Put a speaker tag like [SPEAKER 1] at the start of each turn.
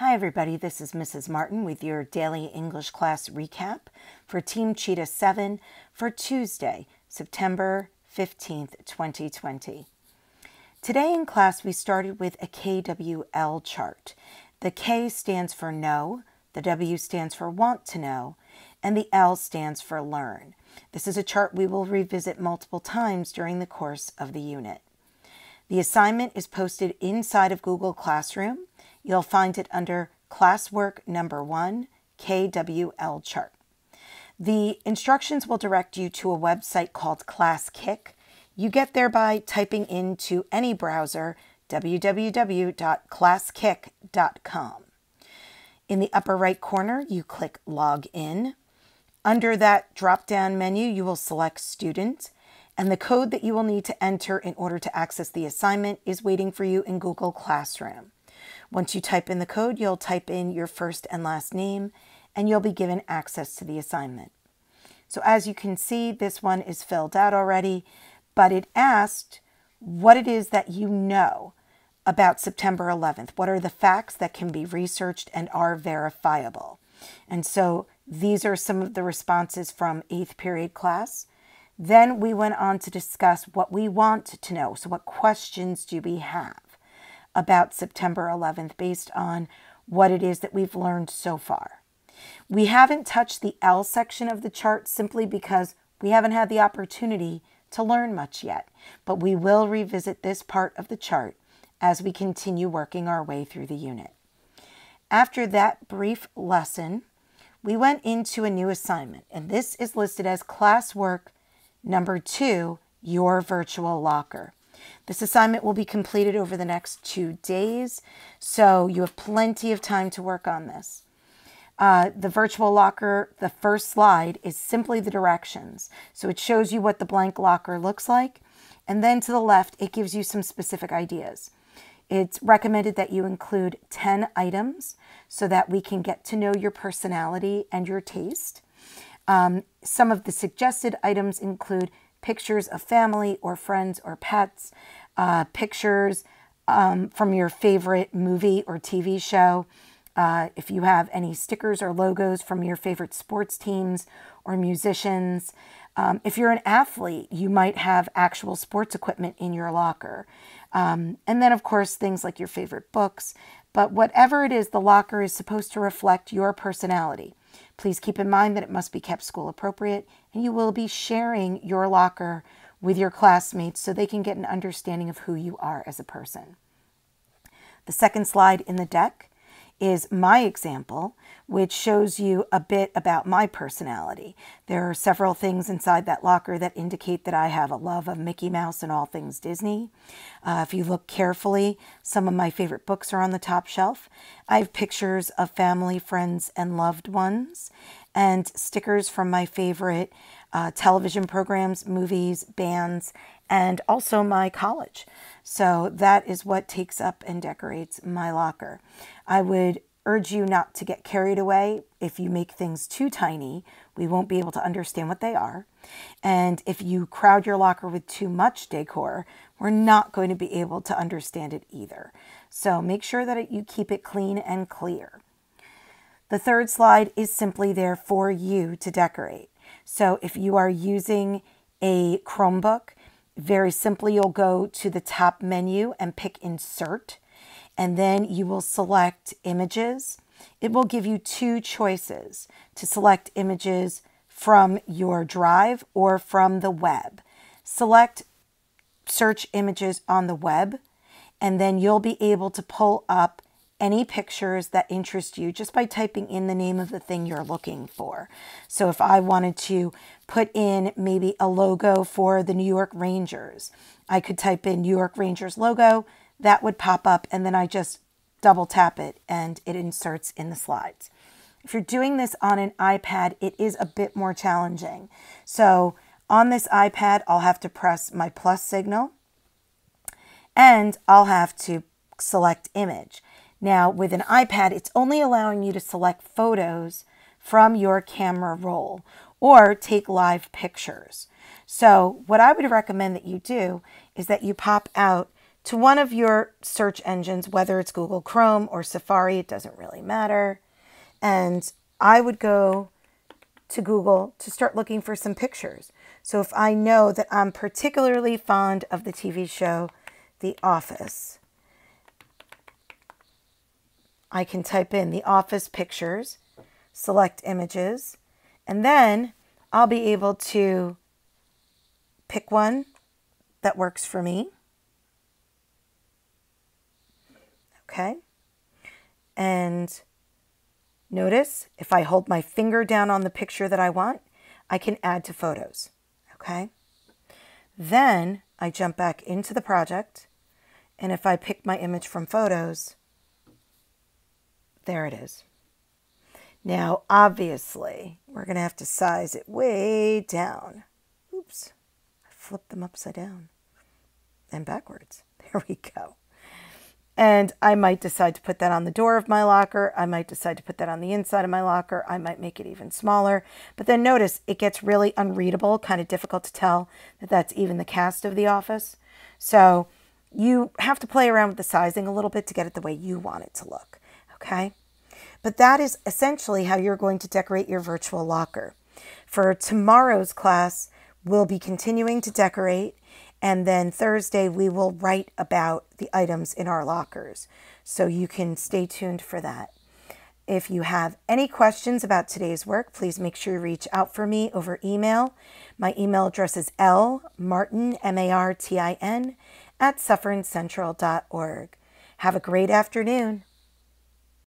[SPEAKER 1] Hi, everybody. This is Mrs. Martin with your daily English class recap for Team Cheetah 7 for Tuesday, September 15th, 2020. Today in class, we started with a KWL chart. The K stands for know, the W stands for want to know, and the L stands for learn. This is a chart we will revisit multiple times during the course of the unit. The assignment is posted inside of Google Classroom You'll find it under Classwork Number 1 KWL Chart. The instructions will direct you to a website called ClassKick. You get there by typing into any browser www.classkick.com. In the upper right corner, you click Log In. Under that drop down menu, you will select Student, and the code that you will need to enter in order to access the assignment is waiting for you in Google Classroom. Once you type in the code, you'll type in your first and last name, and you'll be given access to the assignment. So as you can see, this one is filled out already, but it asked what it is that you know about September 11th. What are the facts that can be researched and are verifiable? And so these are some of the responses from eighth period class. Then we went on to discuss what we want to know. So, what questions do we have? about September 11th based on what it is that we've learned so far. We haven't touched the L section of the chart simply because we haven't had the opportunity to learn much yet, but we will revisit this part of the chart as we continue working our way through the unit. After that brief lesson, we went into a new assignment, and this is listed as classwork number two, your virtual locker. This assignment will be completed over the next two days, so you have plenty of time to work on this. Uh, the virtual locker, the first slide is simply the directions. So it shows you what the blank locker looks like. And then to the left, it gives you some specific ideas. It's recommended that you include 10 items so that we can get to know your personality and your taste. Um, some of the suggested items include pictures of family or friends or pets, uh, pictures um, from your favorite movie or TV show. Uh, if you have any stickers or logos from your favorite sports teams or musicians. Um, if you're an athlete, you might have actual sports equipment in your locker. Um, and then, of course, things like your favorite books. But whatever it is, the locker is supposed to reflect your personality. Please keep in mind that it must be kept school appropriate, and you will be sharing your locker with your classmates so they can get an understanding of who you are as a person. The second slide in the deck is my example, which shows you a bit about my personality. There are several things inside that locker that indicate that I have a love of Mickey Mouse and all things Disney. Uh, if you look carefully, some of my favorite books are on the top shelf. I have pictures of family, friends, and loved ones, and stickers from my favorite uh, television programs, movies, bands, and also my college. So that is what takes up and decorates my locker. I would urge you not to get carried away. If you make things too tiny, we won't be able to understand what they are. And if you crowd your locker with too much decor, we're not going to be able to understand it either. So make sure that you keep it clean and clear. The third slide is simply there for you to decorate. So if you are using a Chromebook, very simply you'll go to the top menu and pick Insert, and then you will select Images. It will give you two choices to select images from your drive or from the web. Select Search Images on the web, and then you'll be able to pull up any pictures that interest you just by typing in the name of the thing you're looking for. So if I wanted to put in maybe a logo for the New York Rangers, I could type in New York Rangers logo, that would pop up, and then I just double tap it and it inserts in the slides. If you're doing this on an iPad, it is a bit more challenging. So on this iPad, I'll have to press my plus signal and I'll have to select image. Now, with an iPad, it's only allowing you to select photos from your camera roll or take live pictures. So, what I would recommend that you do is that you pop out to one of your search engines, whether it's Google Chrome or Safari, it doesn't really matter. And I would go to Google to start looking for some pictures. So, if I know that I'm particularly fond of the TV show The Office, I can type in the office pictures, select images, and then I'll be able to pick one that works for me. Okay. And notice if I hold my finger down on the picture that I want, I can add to photos. Okay. Then I jump back into the project. And if I pick my image from photos, there it is. Now, obviously, we're going to have to size it way down. Oops, I flipped them upside down and backwards. There we go. And I might decide to put that on the door of my locker. I might decide to put that on the inside of my locker. I might make it even smaller. But then notice it gets really unreadable, kind of difficult to tell that that's even the cast of the office. So you have to play around with the sizing a little bit to get it the way you want it to look okay? But that is essentially how you're going to decorate your virtual locker. For tomorrow's class, we'll be continuing to decorate, and then Thursday, we will write about the items in our lockers. So you can stay tuned for that. If you have any questions about today's work, please make sure you reach out for me over email. My email address is lmartin, M-A-R-T-I-N, at sufferincentral.org. Have a great afternoon.